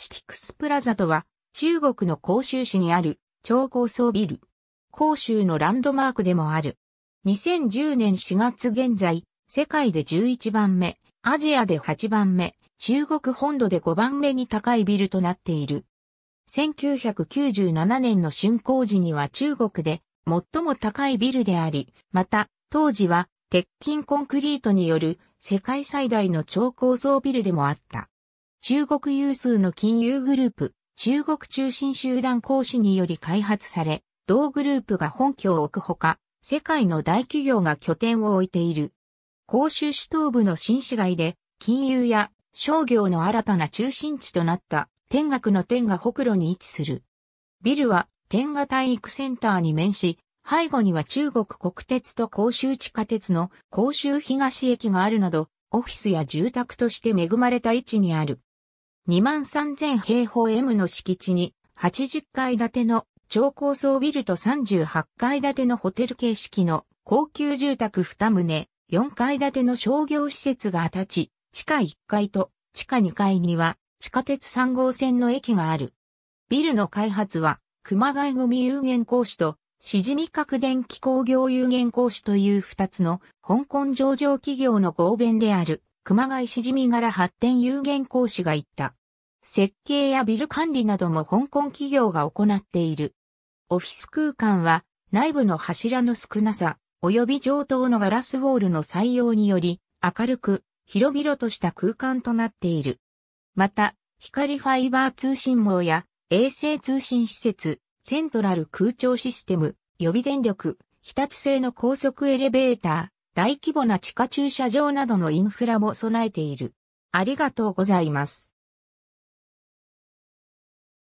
シティクスプラザとは、中国の広州市にある超高層ビル。広州のランドマークでもある。2010年4月現在、世界で11番目、アジアで8番目、中国本土で5番目に高いビルとなっている。1997年の竣工時には中国で最も高いビルであり、また、当時は鉄筋コンクリートによる世界最大の超高層ビルでもあった。中国有数の金融グループ、中国中心集団講師により開発され、同グループが本拠を置くほか、世界の大企業が拠点を置いている。広州市東部の新市街で、金融や商業の新たな中心地となった天岳の天が北路に位置する。ビルは天下体育センターに面し、背後には中国国鉄と広州地下鉄の広州東駅があるなど、オフィスや住宅として恵まれた位置にある。23,000平方 M の敷地に80階建ての超高層ビルと38階建てのホテル形式の高級住宅2棟、4階建ての商業施設が立ち、地下1階と地下2階には地下鉄3号線の駅がある。ビルの開発は熊谷組有限公司としじみ核電機工業有限公司という2つの香港上場企業の合弁である熊谷しじみ柄発展有限公司が言った。設計やビル管理なども香港企業が行っている。オフィス空間は内部の柱の少なさ、及び上等のガラスウォールの採用により、明るく、広々とした空間となっている。また、光ファイバー通信網や衛星通信施設、セントラル空調システム、予備電力、日立製の高速エレベーター、大規模な地下駐車場などのインフラも備えている。ありがとうございます。